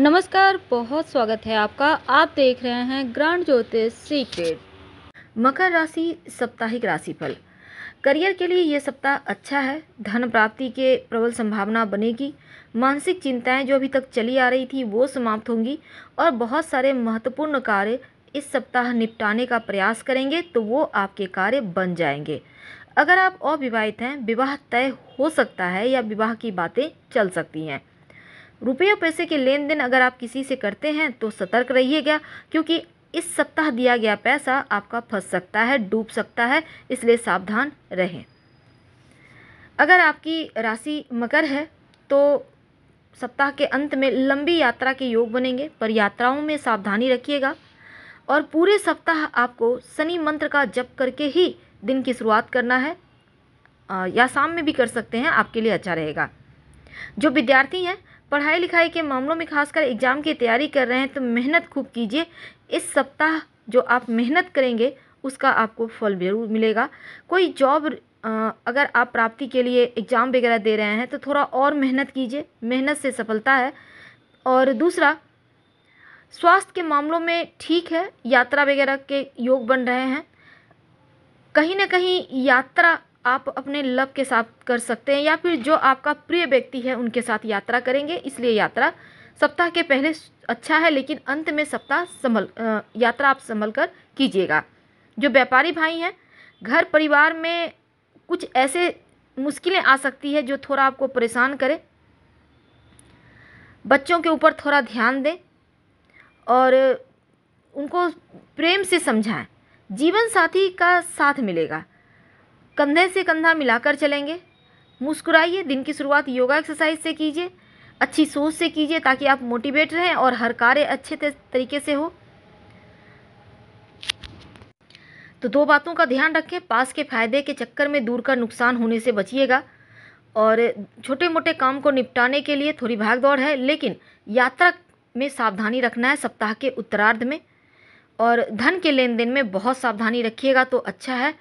नमस्कार बहुत स्वागत है आपका आप देख रहे हैं ग्रांड ज्योतिष सीक्रेट मकर राशि साप्ताहिक राशिफल करियर के लिए ये सप्ताह अच्छा है धन प्राप्ति के प्रबल संभावना बनेगी मानसिक चिंताएं जो अभी तक चली आ रही थी वो समाप्त होंगी और बहुत सारे महत्वपूर्ण कार्य इस सप्ताह निपटाने का प्रयास करेंगे तो वो आपके कार्य बन जाएंगे अगर आप अविवाहित हैं विवाह तय हो सकता है या विवाह की बातें चल सकती हैं रुपये पैसे के लेन देन अगर आप किसी से करते हैं तो सतर्क रहिएगा क्योंकि इस सप्ताह दिया गया पैसा आपका फंस सकता है डूब सकता है इसलिए सावधान रहें अगर आपकी राशि मकर है तो सप्ताह के अंत में लंबी यात्रा के योग बनेंगे पर यात्राओं में सावधानी रखिएगा और पूरे सप्ताह आपको शनि मंत्र का जप करके ही दिन की शुरुआत करना है या शाम में भी कर सकते हैं आपके लिए अच्छा रहेगा जो विद्यार्थी हैं पढ़ाई लिखाई के मामलों में खासकर एग्ज़ाम की तैयारी कर रहे हैं तो मेहनत खूब कीजिए इस सप्ताह जो आप मेहनत करेंगे उसका आपको फल जरूर मिलेगा कोई जॉब अगर आप प्राप्ति के लिए एग्ज़ाम वगैरह दे रहे हैं तो थोड़ा और मेहनत कीजिए मेहनत से सफलता है और दूसरा स्वास्थ्य के मामलों में ठीक है यात्रा वगैरह के योग बन रहे हैं कहीं ना कहीं यात्रा आप अपने लव के साथ कर सकते हैं या फिर जो आपका प्रिय व्यक्ति है उनके साथ यात्रा करेंगे इसलिए यात्रा सप्ताह के पहले अच्छा है लेकिन अंत में सप्ताह संभल यात्रा आप संभल कर कीजिएगा जो व्यापारी भाई हैं घर परिवार में कुछ ऐसे मुश्किलें आ सकती है जो थोड़ा आपको परेशान करे बच्चों के ऊपर थोड़ा ध्यान दें और उनको प्रेम से समझाएं जीवन साथी का साथ मिलेगा कंधे से कंधा मिलाकर चलेंगे मुस्कुराइए दिन की शुरुआत योगा एक्सरसाइज से कीजिए अच्छी सोच से कीजिए ताकि आप मोटिवेट रहें और हर कार्य अच्छे तरीके से हो तो दो बातों का ध्यान रखें पास के फायदे के चक्कर में दूर का नुकसान होने से बचिएगा और छोटे मोटे काम को निपटाने के लिए थोड़ी भाग दौड़ है लेकिन यात्रा में सावधानी रखना है सप्ताह के उत्तरार्ध में और धन के लेन देन में बहुत सावधानी रखिएगा तो अच्छा है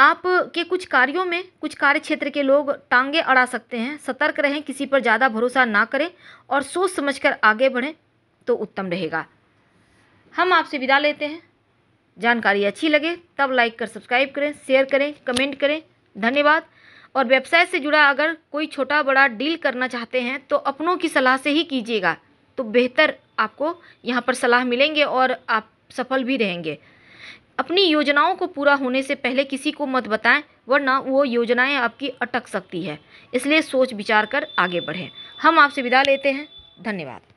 आप के कुछ कार्यों में कुछ कार्य क्षेत्र के लोग टांगे अड़ा सकते हैं सतर्क रहें किसी पर ज़्यादा भरोसा ना करें और सोच समझ कर आगे बढ़ें तो उत्तम रहेगा हम आपसे विदा लेते हैं जानकारी अच्छी लगे तब लाइक कर सब्सक्राइब करें शेयर करें कमेंट करें धन्यवाद और व्यवसाय से जुड़ा अगर कोई छोटा बड़ा डील करना चाहते हैं तो अपनों की सलाह से ही कीजिएगा तो बेहतर आपको यहाँ पर सलाह मिलेंगे और आप सफल भी रहेंगे अपनी योजनाओं को पूरा होने से पहले किसी को मत बताएं वरना वो योजनाएं आपकी अटक सकती है इसलिए सोच विचार कर आगे बढ़ें हम आपसे विदा लेते हैं धन्यवाद